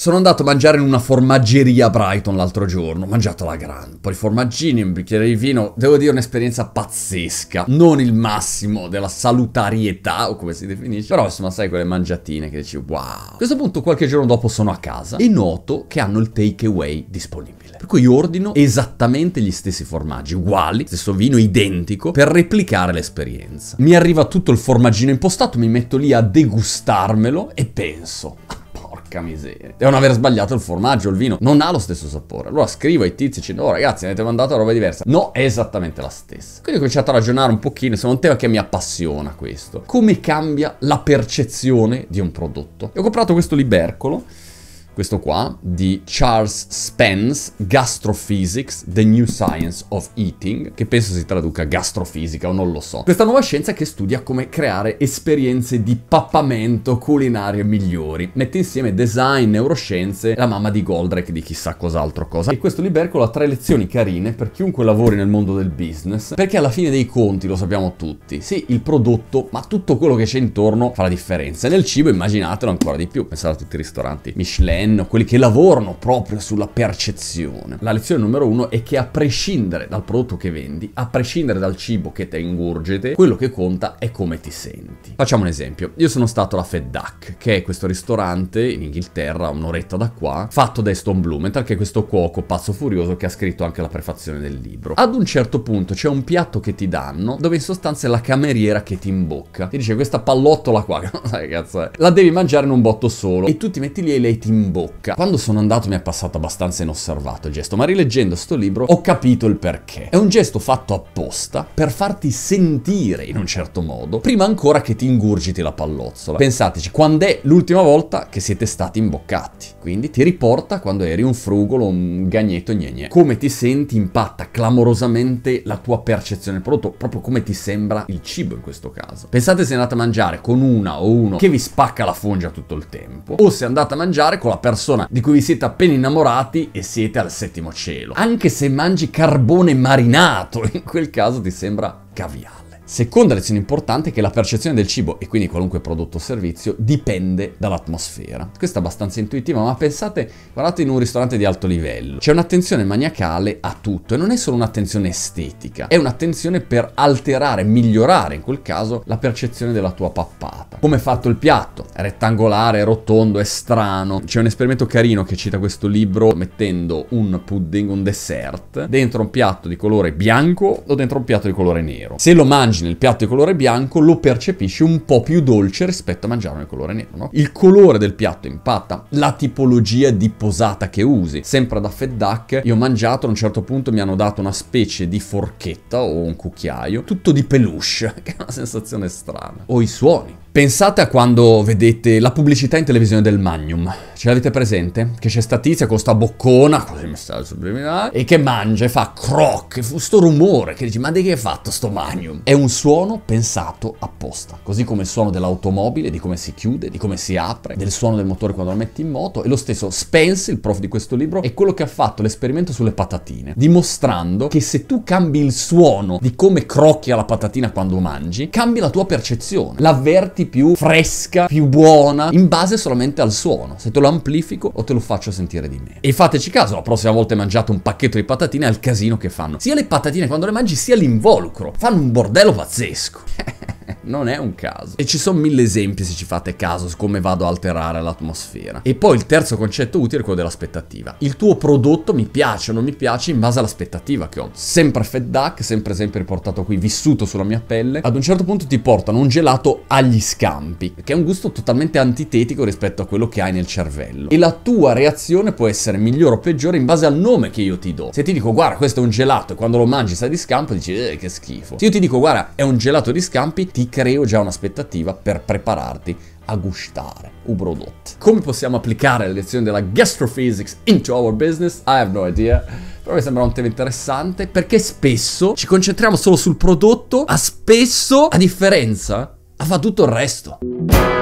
Sono andato a mangiare in una formaggeria a Brighton l'altro giorno, ho mangiato la grande, poi formaggini, un bicchiere di vino, devo dire un'esperienza pazzesca, non il massimo della salutarietà o come si definisce, però insomma sai quelle mangiatine che dici wow. A questo punto qualche giorno dopo sono a casa e noto che hanno il takeaway disponibile. Per cui ordino esattamente gli stessi formaggi, uguali, stesso vino identico, per replicare l'esperienza. Mi arriva tutto il formaggino impostato, mi metto lì a degustarmelo e penso, porca miseria. Devono aver sbagliato il formaggio, il vino. Non ha lo stesso sapore. Allora scrivo ai tizi dicendo, oh ragazzi, avete mandato roba diversa. No, è esattamente la stessa. Quindi ho cominciato a ragionare un pochino, sono un tema che mi appassiona questo. Come cambia la percezione di un prodotto? E ho comprato questo libercolo questo qua, di Charles Spence, Gastrophysics, The New Science of Eating, che penso si traduca gastrofisica o non lo so. Questa nuova scienza che studia come creare esperienze di pappamento culinarie migliori. Mette insieme design, neuroscienze la mamma di Goldrake di chissà cos'altro cosa. E questo libercolo ha tre lezioni carine per chiunque lavori nel mondo del business, perché alla fine dei conti, lo sappiamo tutti, sì, il prodotto, ma tutto quello che c'è intorno fa la differenza. E nel cibo immaginatelo ancora di più, pensate a tutti i ristoranti Michelin, zen, quelli che lavorano proprio sulla percezione. La lezione numero uno è che a prescindere dal prodotto che vendi, a prescindere dal cibo che te ingurgete, quello che conta è come ti senti. Facciamo un esempio. Io sono stato alla Fed Duck, che è questo ristorante in Inghilterra, un'oretta da qua, fatto da Stone Blumenthal, che è questo cuoco pazzo furioso che ha scritto anche la prefazione del libro. Ad un certo punto c'è un piatto che ti danno, dove in sostanza è la cameriera che ti imbocca. Ti dice questa pallottola qua, che non sai che cazzo è, la devi mangiare in un botto solo. E tu ti metti lì e lei ti imbocca bocca. Quando sono andato mi è passato abbastanza inosservato il gesto, ma rileggendo sto libro ho capito il perché. È un gesto fatto apposta per farti sentire in un certo modo, prima ancora che ti ingurgiti la pallozzola. Pensateci, quando è l'ultima volta che siete stati imboccati? Quindi ti riporta quando eri un frugolo, un gagnetto, gne gne. Come ti senti impatta clamorosamente la tua percezione del prodotto, proprio come ti sembra il cibo in questo caso. Pensate se andate a mangiare con una o uno che vi spacca la fungia tutto il tempo, o se andate a mangiare con la la persona di cui vi siete appena innamorati e siete al settimo cielo. Anche se mangi carbone marinato, in quel caso ti sembra caviale. Seconda lezione importante è che la percezione del cibo e quindi qualunque prodotto o servizio dipende dall'atmosfera. Questa è abbastanza intuitiva, ma pensate, guardate in un ristorante di alto livello, c'è un'attenzione maniacale a tutto e non è solo un'attenzione estetica, è un'attenzione per alterare, migliorare in quel caso la percezione della tua pappata. Come è fatto il piatto? È rettangolare, è rotondo, è strano. C'è un esperimento carino che cita questo libro mettendo un pudding, un dessert, dentro un piatto di colore bianco o dentro un piatto di colore nero. Se lo mangi mangi nel piatto di colore bianco lo percepisci un po' più dolce rispetto a mangiarlo in colore nero, no? Il colore del piatto impatta, la tipologia di posata che usi. Sempre da Feddak io ho mangiato, a un certo punto mi hanno dato una specie di forchetta o un cucchiaio, tutto di peluche, che è una sensazione strana. O i suoni Pensate a quando vedete la pubblicità in televisione del Magnum. Ce l'avete presente? Che c'è sta tizia con sta boccona, così mi sta subliminale, e che mangia e fa croc, sto rumore, che dici ma di che è fatto sto Magnum? È un suono pensato apposta, così come il suono dell'automobile, di come si chiude, di come si apre, del suono del motore quando lo metti in moto, e lo stesso Spence, il prof di questo libro, è quello che ha fatto l'esperimento sulle patatine, dimostrando che se tu cambi il suono di come crocchia la patatina quando mangi, cambi la tua percezione, l'avverti più fresca, più buona, in base solamente al suono, se te lo amplifico o te lo faccio sentire di meno. E fateci caso, la prossima volta mangiate un pacchetto di patatine al casino che fanno. Sia le patatine quando le mangi, sia l'involucro. Fanno un bordello pazzesco. Eh. non è un caso. E ci sono mille esempi se ci fate caso su come vado a alterare l'atmosfera. E poi il terzo concetto utile è quello dell'aspettativa. Il tuo prodotto mi piace o non mi piace in base all'aspettativa che ho. Sempre Fed Duck, sempre esempio riportato qui, vissuto sulla mia pelle, ad un certo punto ti portano un gelato agli scampi, che è un gusto totalmente antitetico rispetto a quello che hai nel cervello. E la tua reazione può essere migliore o peggiore in base al nome che io ti do. Se ti dico guarda questo è un gelato e quando lo mangi sai di scampo dici eh, che schifo. Se io ti dico guarda è un gelato di scampi ti creo già un'aspettativa per prepararti a gustare un prodotto. Come possiamo applicare le lezioni della gastrophysics into our business? I have no idea. Però mi sembra un tema interessante perché spesso ci concentriamo solo sul prodotto, ma spesso, a differenza, fa tutto il resto.